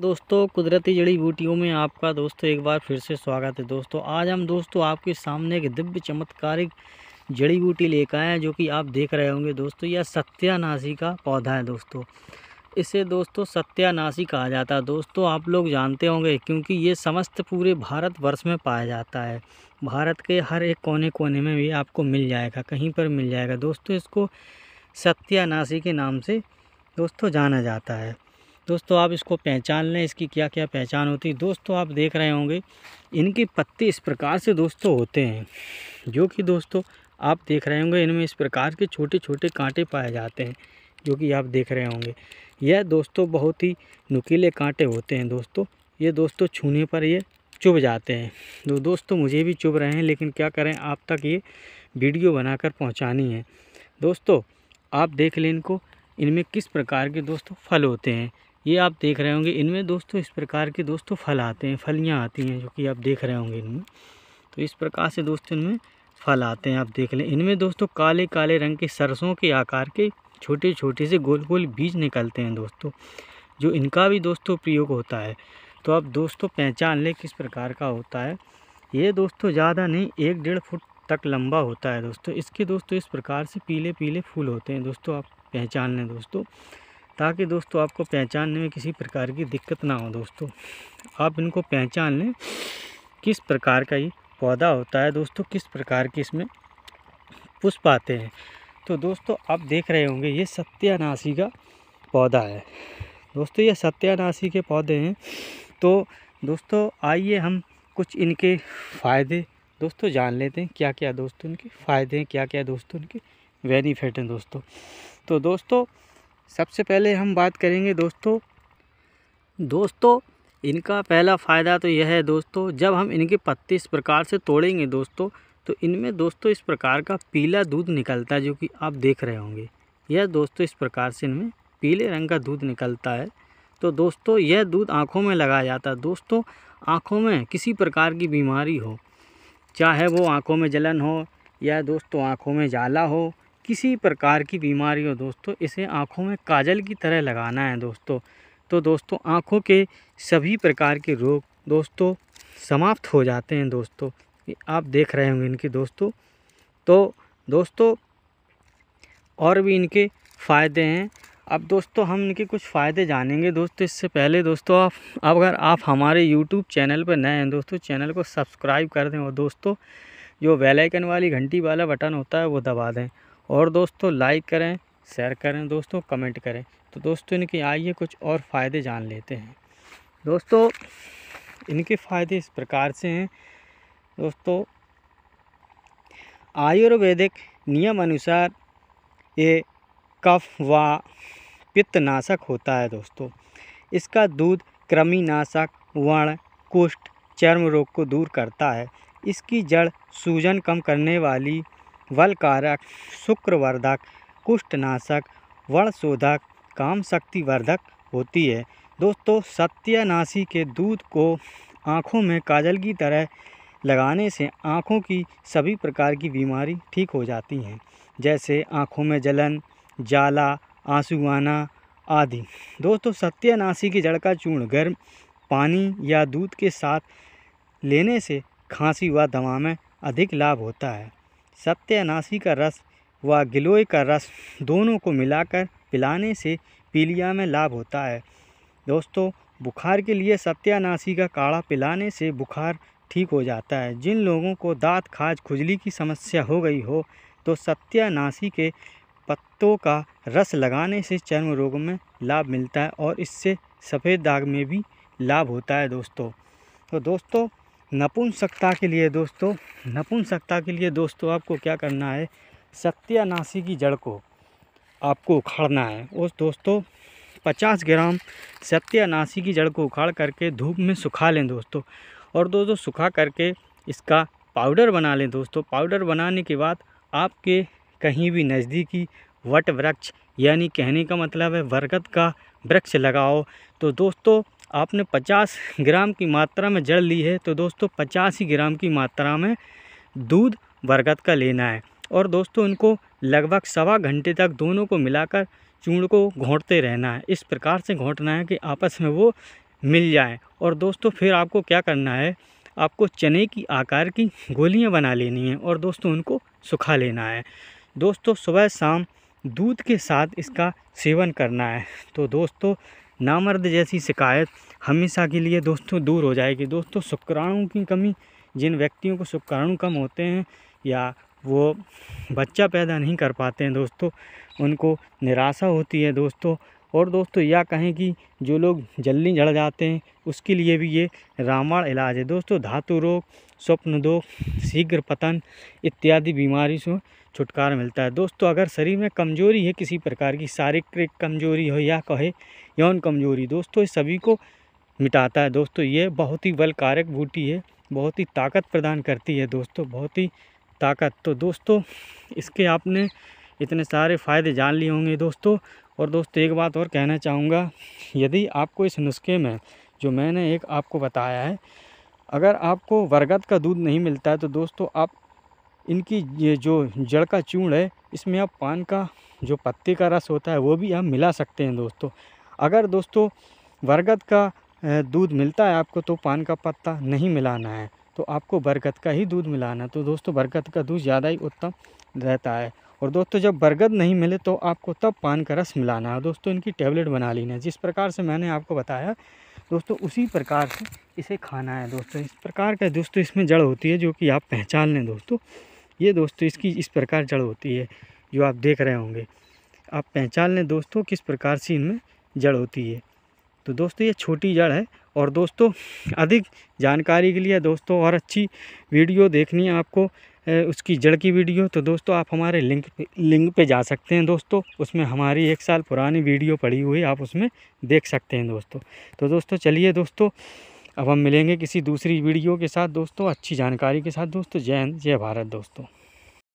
दोस्तों कुदरती जड़ी बूटियों में आपका दोस्तों एक बार फिर से स्वागत है दोस्तों आज हम दोस्तों आपके सामने एक दिव्य चमत्कारिक जड़ी बूटी लेकर आए हैं जो कि आप देख रहे होंगे दोस्तों यह सत्यानाशी का पौधा है दोस्तों इसे दोस्तों सत्यानाशी कहा जाता है दोस्तों आप लोग जानते होंगे क्योंकि ये समस्त पूरे भारत वर्ष में पाया जाता है भारत के हर एक कोने कोने में भी आपको मिल जाएगा कहीं पर मिल जाएगा दोस्तों इसको सत्यानाशी के नाम से दोस्तों जाना जाता है दोस्तों आप इसको पहचान लें इसकी क्या क्या पहचान होती है दोस्तों आप देख रहे होंगे इनके पत्ते इस प्रकार से दोस्तों होते हैं जो कि दोस्तों आप देख रहे होंगे इनमें इस प्रकार के छोटे छोटे कांटे पाए जाते हैं जो कि आप देख रहे होंगे यह दोस्तों बहुत ही नुकीले कांटे होते हैं दोस्तों ये दोस्तों छूने पर ये चुभ जाते हैं तो दोस्तों मुझे भी चुभ रहे हैं लेकिन क्या करें आप तक ये वीडियो बनाकर पहुंचानी है दोस्तों आप देख लें इनको इनमें किस प्रकार के दोस्तों फल होते हैं ये आप देख रहे होंगे इनमें दोस्तों इस प्रकार के दोस्तों फल आते हैं फलियाँ आती हैं जो कि आप देख रहे होंगे इनमें तो इस प्रकार से दोस्तों इनमें फल आते हैं आप देख लें इनमें दोस्तों काले काले रंग के सरसों के आकार के छोटे छोटे से गोल गोल बीज निकलते हैं दोस्तों जो इनका भी दोस्तों प्रयोग होता है तो आप दोस्तों पहचान लें किस प्रकार का होता है ये दोस्तों ज़्यादा नहीं एक डेढ़ फुट तक लंबा होता है दोस्तों इसके दोस्तों इस प्रकार से पीले पीले फूल होते हैं दोस्तों आप पहचान लें दोस्तों ताकि दोस्तों आपको पहचानने में किसी प्रकार की दिक्कत ना हो दोस्तों आप इनको पहचान लें किस प्रकार का ये पौधा होता है दोस्तों किस प्रकार की इसमें पुष्प आते हैं तो दोस्तों आप देख रहे होंगे ये सत्यानाशी का पौधा है दोस्तों ये सत्यानाशी के पौधे हैं तो दोस्तों आइए हम कुछ इनके फ़ायदे दोस्तों जान लेते हैं क्या क्या दोस्तों इनके फ़ायदे हैं क्या क्या दोस्तों इनके बेनिफिट हैं दोस्तों तो दोस्तों सबसे पहले हम बात करेंगे दोस्तों दोस्तों इनका पहला फ़ायदा तो यह है दोस्तों जब हम इनके पत्ते इस प्रकार से तोड़ेंगे दोस्तों तो इनमें दोस्तों इस प्रकार का पीला दूध निकलता है जो कि आप देख रहे होंगे यह दोस्तों इस प्रकार से इनमें पीले रंग का दूध निकलता है तो दोस्तों यह दूध आँखों में लगाया जाता है दोस्तों आँखों में किसी प्रकार की बीमारी हो चाहे वो आँखों में जलन हो या दोस्तों आँखों में जाला हो किसी प्रकार की बीमारी हो दोस्तों इसे आँखों में काजल की तरह लगाना है दोस्तों तो दोस्तों आँखों के सभी प्रकार के रोग दोस्तों समाप्त हो जाते हैं दोस्तों आप देख रहे होंगे इनके दोस्तों तो दोस्तों और भी इनके फ़ायदे हैं अब दोस्तों हम इनके कुछ फ़ायदे जानेंगे दोस्तों इससे पहले दोस्तों आप अब अगर आप हमारे यूट्यूब चैनल पर नए हैं दोस्तों चैनल को सब्सक्राइब कर दें और दोस्तों जो बेल वाली घंटी वाला बटन होता है वो दबा दें और दोस्तों लाइक करें शेयर करें दोस्तों कमेंट करें तो दोस्तों इनके आइए कुछ और फ़ायदे जान लेते हैं दोस्तों इनके फ़ायदे इस प्रकार से हैं दोस्तों आयुर्वेदिक नियम अनुसार ये कफ व पित्तनाशक होता है दोस्तों इसका दूध कृमिनाशक वर्ण कुष्ठ चर्म रोग को दूर करता है इसकी जड़ सूजन कम करने वाली वलकारक शुक्रवर्धक कुष्ठनाशक वर्णशोधक काम शक्तिवर्धक होती है दोस्तों सत्यानाशी के दूध को आँखों में काजल की तरह लगाने से आँखों की सभी प्रकार की बीमारी ठीक हो जाती हैं जैसे आँखों में जलन जाला आंसू आना आदि दोस्तों सत्यानाशी की जड़ का चूर्ण गर्म पानी या दूध के साथ लेने से खांसी व दवा में अधिक लाभ होता है सत्यानाशी का रस व गिलोय का रस दोनों को मिलाकर पिलाने से पीलिया में लाभ होता है दोस्तों बुखार के लिए सत्यानाशी का काढ़ा पिलाने से बुखार ठीक हो जाता है जिन लोगों को दांत खाज खुजली की समस्या हो गई हो तो सत्यानाशी के पत्तों का रस लगाने से चर्म रोग में लाभ मिलता है और इससे सफ़ेद दाग में भी लाभ होता है दोस्तों तो दोस्तों नपुंसकता के लिए दोस्तों नपुंसकता के लिए दोस्तों आपको क्या करना है सत्यानाशी की जड़ को आपको उखाड़ना है उस दोस्तों पचास ग्राम सत्यानाशी की जड़ को उखाड़ करके धूप में सुखा लें दोस्तों और दोस्तों सुखा करके इसका पाउडर बना लें दोस्तों पाउडर बनाने के बाद आपके कहीं भी नज़दीकी वट वृक्ष यानी कहने का मतलब है बरगद का वृक्ष लगाओ तो दोस्तों आपने 50 ग्राम की मात्रा में जड़ ली है तो दोस्तों पचास ही ग्राम की मात्रा में दूध बरगद का लेना है और दोस्तों इनको लगभग सवा घंटे तक दोनों को मिलाकर चूड़ को घोंटते रहना है इस प्रकार से घोंटना है कि आपस में वो मिल जाए और दोस्तों फिर आपको क्या करना है आपको चने की आकार की गोलियां बना लेनी है और दोस्तों उनको सुखा लेना है दोस्तों सुबह शाम दूध के साथ इसका सेवन करना है तो दोस्तों नामर्द जैसी शिकायत हमेशा के लिए दोस्तों दूर हो जाएगी दोस्तों शुक्राणु की कमी जिन व्यक्तियों को शुक्राणु कम होते हैं या वो बच्चा पैदा नहीं कर पाते हैं दोस्तों उनको निराशा होती है दोस्तों और दोस्तों या कहें कि जो लोग जल्दी जड़ जाते हैं उसके लिए भी ये रामायण इलाज है दोस्तों धातु रोग स्वप्न दोग शीघ्र पतन इत्यादि बीमारी से छुटकारा मिलता है दोस्तों अगर शरीर में कमजोरी है किसी प्रकार की शारीरिक कमजोरी हो या कहे यौन कमजोरी दोस्तों सभी को मिटाता है दोस्तों ये बहुत ही बलकारक बूटी है बहुत ही ताकत प्रदान करती है दोस्तों बहुत ही ताकत तो दोस्तों इसके आपने इतने सारे फ़ायदे जान लिए होंगे दोस्तों और दोस्तों एक बात और कहना चाहूँगा यदि आपको इस नुस्खे में जो मैंने एक आपको बताया है अगर आपको बरगद का दूध नहीं मिलता है तो दोस्तों आप इनकी ये जो जड़ का चूड़ है इसमें आप पान का जो पत्ते का रस होता है वो भी आप मिला सकते हैं दोस्तों अगर दोस्तों बरगद का दूध मिलता है आपको तो पान का पत्ता नहीं मिलाना है तो आपको बरगद का ही दूध मिलाना है तो दोस्तों बरगद का दूध ज़्यादा ही उत्तम रहता है और दोस्तों जब बरगद नहीं मिले तो आपको तब पान का रस मिलाना है दोस्तों इनकी टैबलेट बना लेना है जिस प्रकार से मैंने आपको बताया दोस्तों उसी प्रकार से इसे खाना है दोस्तों इस प्रकार का दोस्तों इसमें जड़ होती है जो कि आप पहचान लें दोस्तों ये दोस्तों इसकी इस प्रकार जड़ होती है जो आप देख रहे होंगे आप पहचान लें दोस्तों किस प्रकार से इनमें जड़ होती है तो दोस्तों ये छोटी जड़ है और दोस्तों अधिक जानकारी के लिए दोस्तों और अच्छी वीडियो देखनी है आपको उसकी जड़ की वीडियो तो दोस्तों आप हमारे लिंक लिंक पे जा सकते हैं दोस्तों उसमें हमारी एक साल पुरानी वीडियो पड़ी हुई आप उसमें देख सकते हैं दोस्तों तो दोस्तों चलिए दोस्तों अब हम मिलेंगे किसी दूसरी वीडियो के साथ दोस्तों अच्छी जानकारी के साथ दोस्तों जय हिंद जय भारत दोस्तों